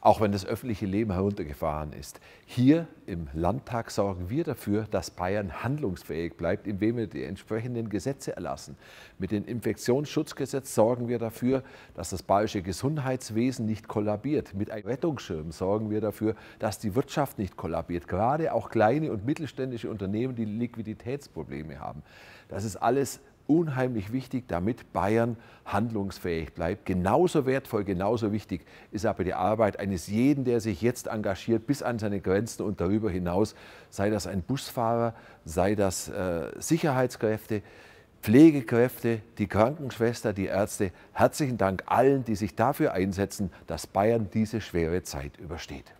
auch wenn das öffentliche Leben heruntergefahren ist. Hier im Landtag sorgen wir dafür, dass Bayern handlungsfähig bleibt, indem wir die entsprechenden Gesetze erlassen. Mit dem Infektionsschutzgesetz sorgen wir dafür, dass das bayerische Gesundheitswesen nicht kollabiert. Mit einem Rettungsschirm sorgen wir dafür, dass die Wirtschaft nicht kollabiert. Gerade auch kleine und mittelständische Unternehmen, die Liquiditätsprobleme haben. Das ist alles unheimlich wichtig, damit Bayern handlungsfähig bleibt. Genauso wertvoll, genauso wichtig ist aber die Arbeit eines jeden, der sich jetzt engagiert, bis an seine Grenzen und darüber hinaus, sei das ein Busfahrer, sei das äh, Sicherheitskräfte, Pflegekräfte, die Krankenschwester, die Ärzte. Herzlichen Dank allen, die sich dafür einsetzen, dass Bayern diese schwere Zeit übersteht.